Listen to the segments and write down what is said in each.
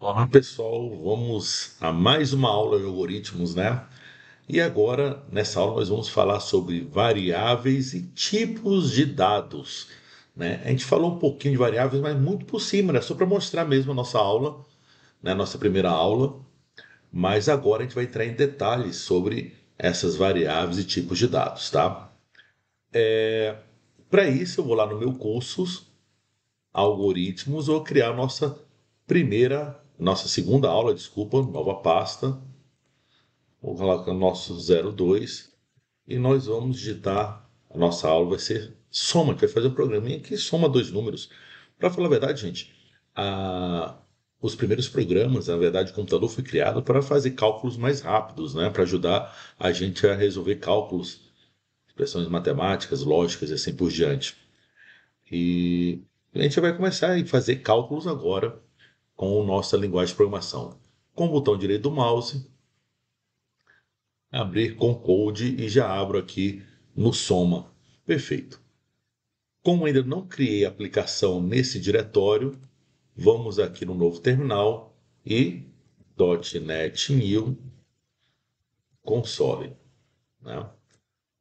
Olá pessoal, vamos a mais uma aula de algoritmos, né? E agora, nessa aula, nós vamos falar sobre variáveis e tipos de dados. Né? A gente falou um pouquinho de variáveis, mas muito por cima, né? só para mostrar mesmo a nossa aula, né? nossa primeira aula. Mas agora a gente vai entrar em detalhes sobre essas variáveis e tipos de dados, tá? É... Para isso, eu vou lá no meu cursos, algoritmos, ou criar a nossa primeira nossa segunda aula, desculpa, nova pasta. Vou colocar o nosso 02 e nós vamos digitar. A nossa aula vai ser soma, que vai fazer um programinha que soma dois números. Para falar a verdade, gente, a, os primeiros programas, na verdade, o computador foi criado para fazer cálculos mais rápidos, né? para ajudar a gente a resolver cálculos, expressões matemáticas, lógicas e assim por diante. E a gente vai começar a fazer cálculos agora com nossa linguagem de programação. Com o botão direito do mouse, abrir com code e já abro aqui no Soma. Perfeito. Como ainda não criei a aplicação nesse diretório, vamos aqui no novo terminal e .NET New Console. Né?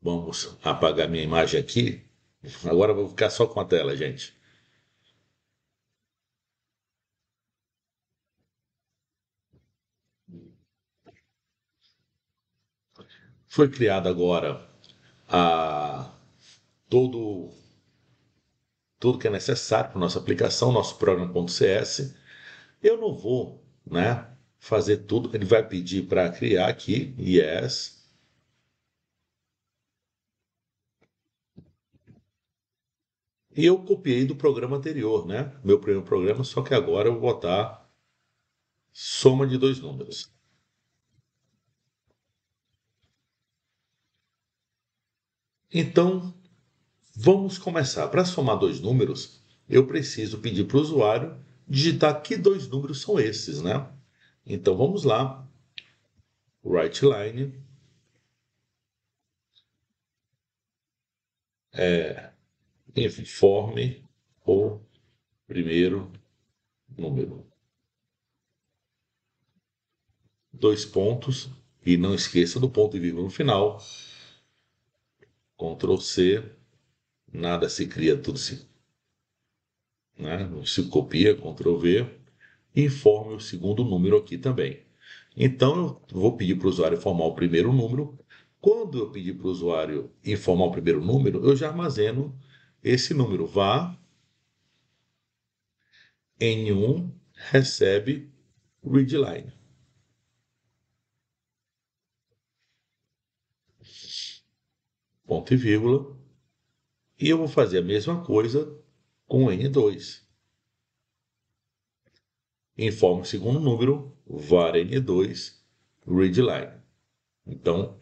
Vamos apagar minha imagem aqui. Agora vou ficar só com a tela, gente. Foi criada agora a todo tudo que é necessário para nossa aplicação, nosso programa.cs. Eu não vou, né, fazer tudo. Ele vai pedir para criar aqui, yes. E eu copiei do programa anterior, né? Meu primeiro programa, só que agora eu vou botar soma de dois números. Então, vamos começar. Para somar dois números, eu preciso pedir para o usuário digitar que dois números são esses, né? Então, vamos lá. Right line. É, informe o primeiro número. Dois pontos, e não esqueça do ponto e vírgula no final. Ctrl C, nada se cria, tudo se, né, se copia, Ctrl V, informe o segundo número aqui também. Então, eu vou pedir para o usuário formar o primeiro número. Quando eu pedir para o usuário informar o primeiro número, eu já armazeno esse número. Vá, N1, recebe readline. ponto e vírgula, e eu vou fazer a mesma coisa com N2. Informa o segundo número, var N2, readline. Então,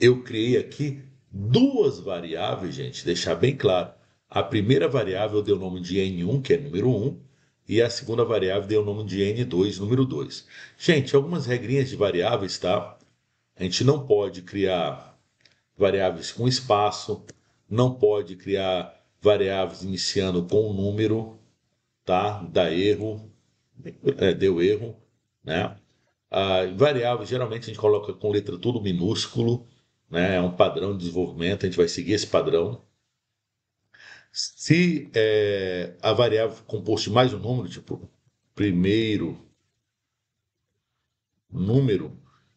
eu criei aqui duas variáveis, gente, deixar bem claro. A primeira variável deu o nome de N1, que é número 1, e a segunda variável deu o nome de N2, número 2. Gente, algumas regrinhas de variáveis, tá? A gente não pode criar variáveis com espaço, não pode criar variáveis iniciando com um número, tá? Dá erro, é, deu erro, né? Ah, variáveis geralmente a gente coloca com letra tudo minúsculo, né? É um padrão de desenvolvimento, a gente vai seguir esse padrão. Se é, a variável composta de mais um número, tipo primeiro número,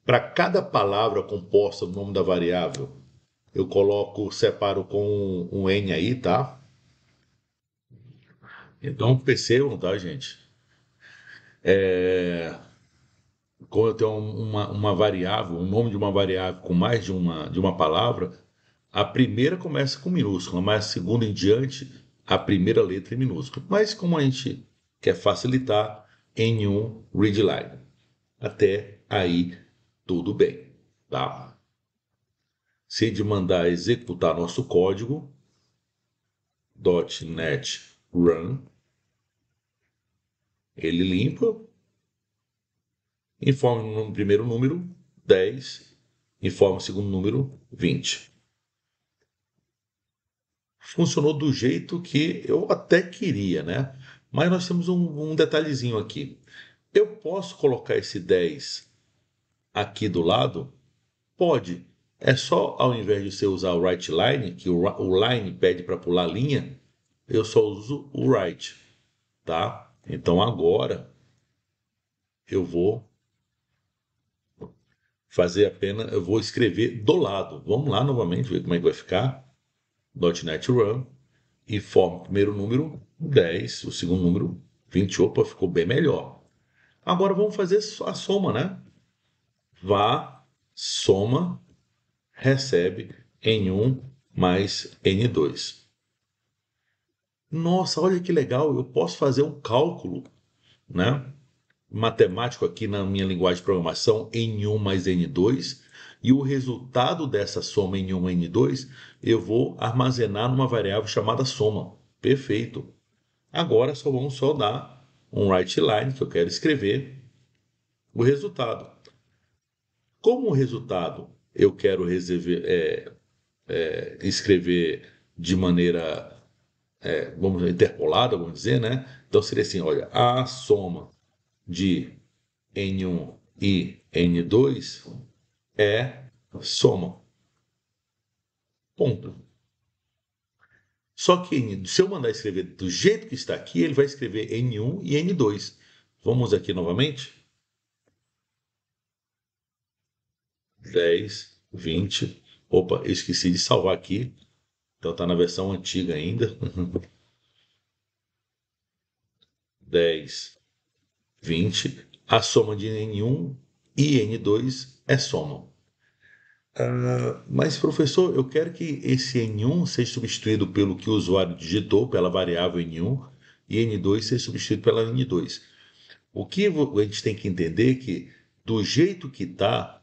para cada palavra composta do nome da variável, eu coloco, separo com um, um N aí, tá? Então percebam, tá, gente? É... Quando eu tenho uma, uma variável, o um nome de uma variável com mais de uma, de uma palavra, a primeira começa com minúscula, mas a segunda em diante, a primeira letra em minúscula. Mas como a gente quer facilitar, em um readline. Até aí, tudo bem, tá? se de mandar executar nosso código, .NET Run, ele limpa, informa o primeiro número 10, informa o segundo número 20. Funcionou do jeito que eu até queria, né? Mas nós temos um, um detalhezinho aqui. Eu posso colocar esse 10 aqui do lado? Pode. É só ao invés de você usar o right line, que o, line pede para pular linha, eu só uso o right, tá? Então agora eu vou fazer apenas, eu vou escrever do lado. Vamos lá novamente ver como é que vai ficar. .NET Run e forma primeiro número 10, o segundo número 20. Opa, ficou bem melhor. Agora vamos fazer a soma, né? Vá, soma recebe N1 mais N2. Nossa, olha que legal, eu posso fazer um cálculo né, matemático aqui na minha linguagem de programação, N1 mais N2, e o resultado dessa soma N1 e N2 eu vou armazenar numa variável chamada soma. Perfeito. Agora só vamos só dar um write line que eu quero escrever o resultado. Como o resultado eu quero reserver, é, é, escrever de maneira, é, vamos dizer, interpolada, vamos dizer, né? Então seria assim, olha, a soma de N1 e N2 é soma. Ponto. Só que se eu mandar escrever do jeito que está aqui, ele vai escrever N1 e N2. Vamos aqui novamente. 10, 20. Opa, esqueci de salvar aqui. Então tá na versão antiga ainda. 10, 20. A soma de N1 e N2 é soma. Uh, mas, professor, eu quero que esse N1 seja substituído pelo que o usuário digitou, pela variável N1, e N2 seja substituído pela N2. O que a gente tem que entender é que, do jeito que está,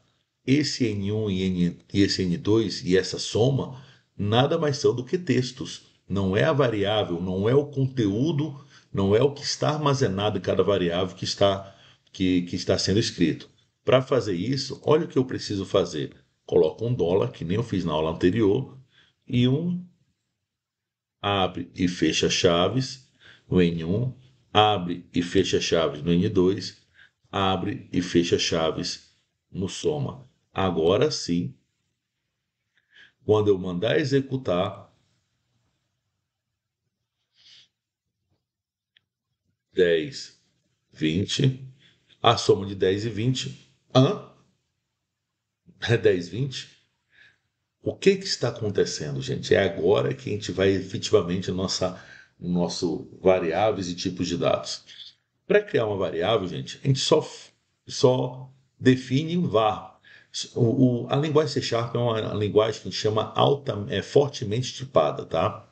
esse N1 e, N, e esse N2 e essa soma nada mais são do que textos. Não é a variável, não é o conteúdo, não é o que está armazenado em cada variável que está, que, que está sendo escrito. Para fazer isso, olha o que eu preciso fazer. Coloco um dólar, que nem eu fiz na aula anterior, e um abre e fecha chaves no N1, abre e fecha chaves no N2, abre e fecha chaves no soma. Agora sim, quando eu mandar executar, dez, vinte, a soma de dez e vinte, hã? É dez, vinte? O que, que está acontecendo, gente? É agora que a gente vai efetivamente nossa nosso variáveis e tipos de dados. Para criar uma variável, gente, a gente só, só define um var, o, o, a linguagem C Sharp é uma linguagem que a gente chama alta, é, fortemente tipada, tá?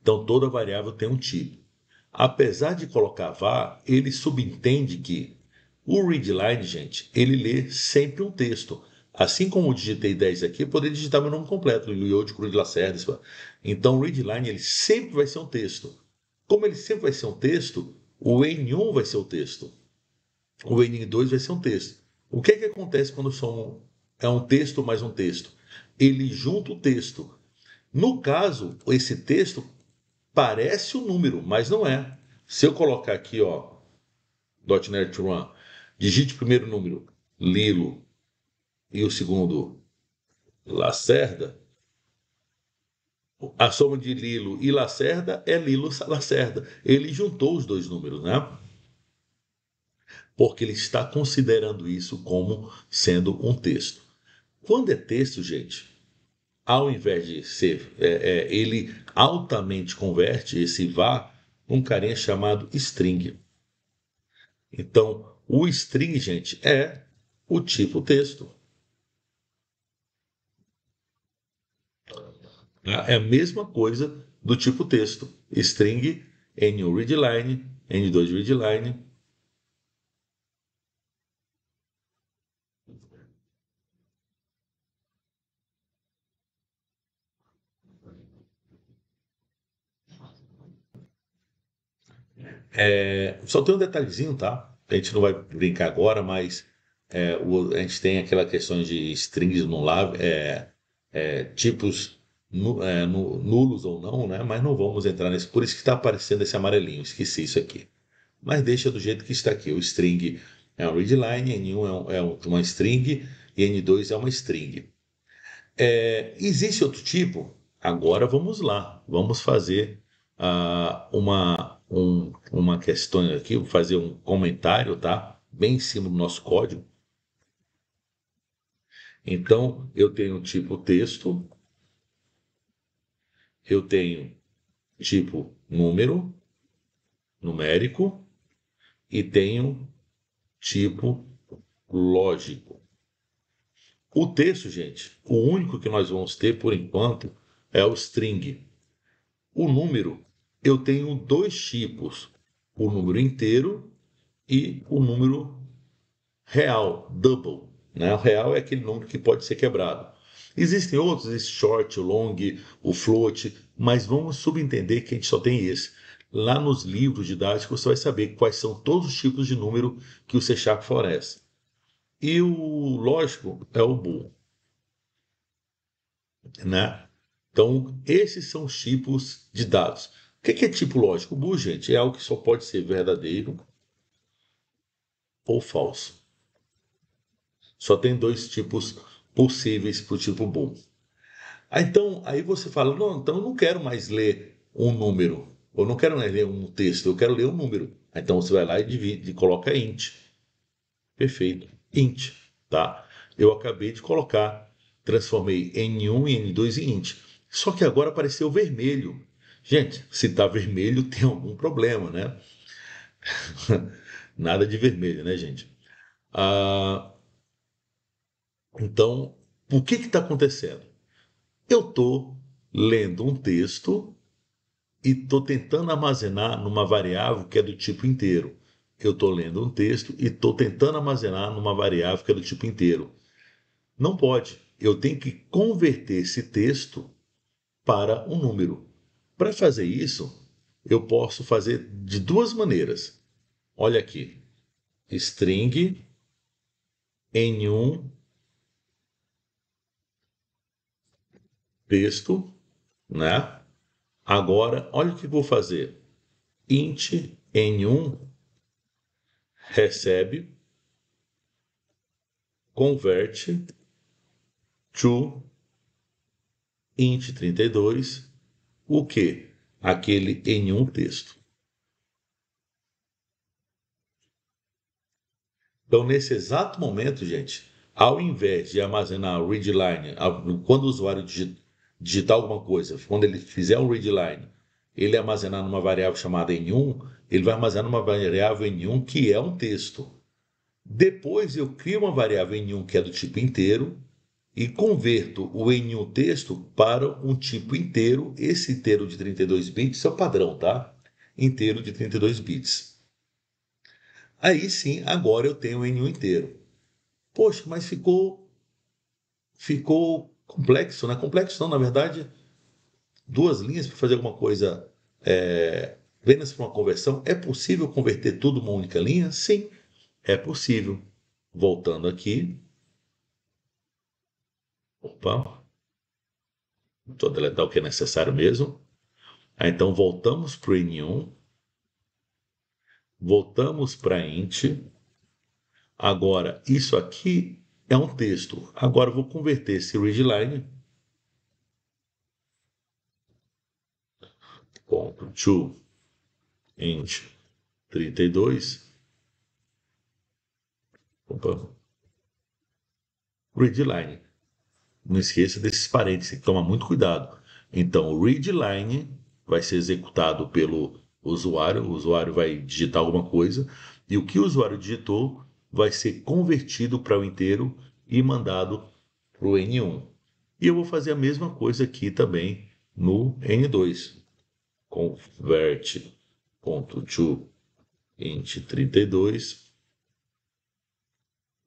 Então toda variável tem um tipo. Apesar de colocar var, ele subentende que o readline, gente, ele lê sempre um texto. Assim como eu digitei 10 aqui, eu poderia digitar meu nome completo, Liliô Cruz de Lacerda. Então o readline ele sempre vai ser um texto. Como ele sempre vai ser um texto, o N1 vai ser o texto. O N2 vai ser um texto. O que, que acontece quando são, é um texto mais um texto? Ele junta o texto. No caso, esse texto parece um número, mas não é. Se eu colocar aqui, ó, .NET Run, digite o primeiro número, Lilo, e o segundo, Lacerda, a soma de Lilo e Lacerda é Lilo Lacerda. Ele juntou os dois números, né? porque ele está considerando isso como sendo um texto. Quando é texto, gente, ao invés de ser, é, é, ele altamente converte esse vá num carinha chamado string. Então, o string, gente, é o tipo texto. É a mesma coisa do tipo texto. String, N1 readline, N2 readline, É, só tem um detalhezinho, tá? A gente não vai brincar agora, mas é, o, a gente tem aquela questão de strings nuláveis, é, é, tipos nu, é, nu, nulos ou não, né? Mas não vamos entrar nesse. Por isso que está aparecendo esse amarelinho, esqueci isso aqui. Mas deixa do jeito que está aqui. O string é um readline, N1 é, um, é uma string e N2 é uma string. É, existe outro tipo? Agora vamos lá, vamos fazer uh, uma um, uma questão aqui, vou fazer um comentário, tá? Bem em cima do nosso código. Então, eu tenho tipo texto, eu tenho tipo número, numérico, e tenho tipo lógico. O texto, gente, o único que nós vamos ter por enquanto é o string. O número eu tenho dois tipos: o número inteiro e o número real, double. Né? O real é aquele número que pode ser quebrado. Existem outros, esse short, o long, o float, mas vamos subentender que a gente só tem esse. Lá nos livros didáticos você vai saber quais são todos os tipos de número que o C Sharp fornece. E o lógico é o bool. Né? Então, esses são os tipos de dados. O que é tipo lógico? Bool, gente, é algo que só pode ser verdadeiro ou falso. Só tem dois tipos possíveis para o tipo bool. Ah então, aí você fala, não, então eu não quero mais ler um número. Eu não quero mais ler um texto, eu quero ler um número. Ah, então você vai lá e divide, coloca int. Perfeito. Int, tá? Eu acabei de colocar, transformei N1 e N2 em int. Só que agora apareceu vermelho. Gente, se está vermelho tem algum problema, né? Nada de vermelho, né, gente? Ah, então, o que está acontecendo? Eu estou lendo um texto e estou tentando armazenar numa variável que é do tipo inteiro. Eu estou lendo um texto e estou tentando armazenar numa variável que é do tipo inteiro. Não pode. Eu tenho que converter esse texto para um número. Para fazer isso, eu posso fazer de duas maneiras. Olha aqui. String em um texto, né? Agora, olha o que eu vou fazer. Int em um recebe converte to int32 o que? Aquele em um texto. Então, nesse exato momento, gente, ao invés de armazenar o readline, quando o usuário digitar alguma coisa, quando ele fizer um readline, ele armazenar numa variável chamada N1, ele vai armazenar numa variável N1 que é um texto. Depois eu crio uma variável N1 que é do tipo inteiro, e converto o em um texto para um tipo inteiro. Esse inteiro de 32 bits é o padrão, tá? Inteiro de 32 bits. Aí sim, agora eu tenho o N1 inteiro. Poxa, mas ficou ficou complexo, né? Complexo não, na verdade, duas linhas para fazer alguma coisa é, apenas para uma conversão. É possível converter tudo em uma única linha? Sim, é possível. Voltando aqui, Opa, estou a o que é necessário mesmo. Aí, ah, então, voltamos para o N1, voltamos para int. Agora, isso aqui é um texto. Agora, eu vou converter esse readline ponto to int 32 opa, readline não esqueça desses parênteses, tem que tomar muito cuidado. Então, o readline vai ser executado pelo usuário, o usuário vai digitar alguma coisa, e o que o usuário digitou vai ser convertido para o inteiro e mandado para o N1. E eu vou fazer a mesma coisa aqui também no N2. converttoint int32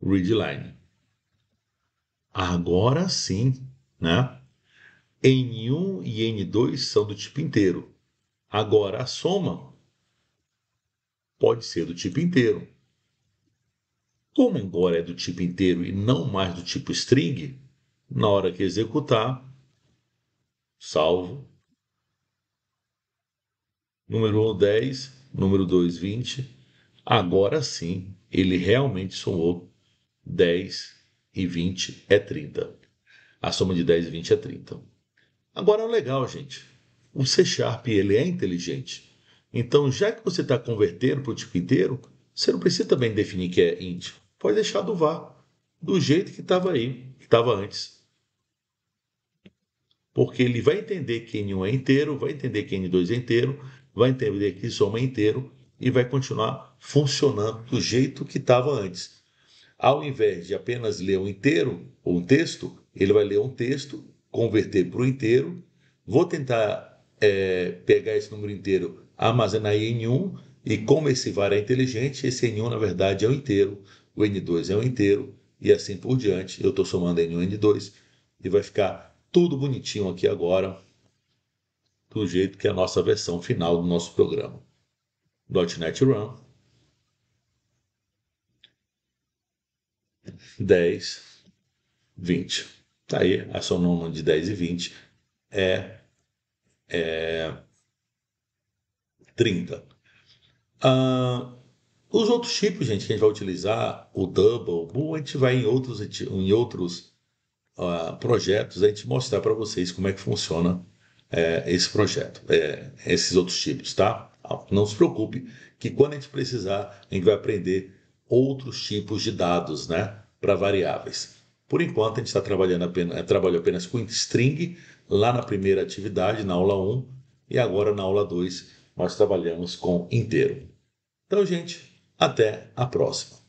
readline. Agora sim, né? N1 e N2 são do tipo inteiro. Agora a soma pode ser do tipo inteiro. Como agora é do tipo inteiro e não mais do tipo string, na hora que executar, salvo, número 1, 10, número 2, 20, agora sim, ele realmente somou 10 e 20 é 30. A soma de 10 e 20 é 30. Agora é legal, gente. O C Sharp ele é inteligente. Então, já que você está convertendo para o tipo inteiro, você não precisa também definir que é int. Pode deixar do var, do jeito que estava aí, que estava antes. Porque ele vai entender que N1 é inteiro, vai entender que N2 é inteiro, vai entender que soma é inteiro e vai continuar funcionando do jeito que estava antes. Ao invés de apenas ler um inteiro ou um texto, ele vai ler um texto, converter para o inteiro. Vou tentar é, pegar esse número inteiro, armazenar em n1 e como esse var é inteligente, esse N1 na verdade é o inteiro, o N2 é o inteiro, e assim por diante. Eu estou somando N1 e N2 e vai ficar tudo bonitinho aqui agora, do jeito que é a nossa versão final do nosso programa. .NET Run 10, 20. Tá aí, a sonoma de 10 e 20 é, é 30. Ah, os outros tipos, gente, que a gente vai utilizar, o double, o bull, a gente vai em outros, em outros ah, projetos, a gente mostrar para vocês como é que funciona é, esse projeto, é, esses outros tipos, tá? Ah, não se preocupe, que quando a gente precisar, a gente vai aprender outros tipos de dados né, para variáveis. Por enquanto, a gente está trabalhando apenas, é, trabalhou apenas com string lá na primeira atividade, na aula 1, e agora na aula 2 nós trabalhamos com inteiro. Então, gente, até a próxima.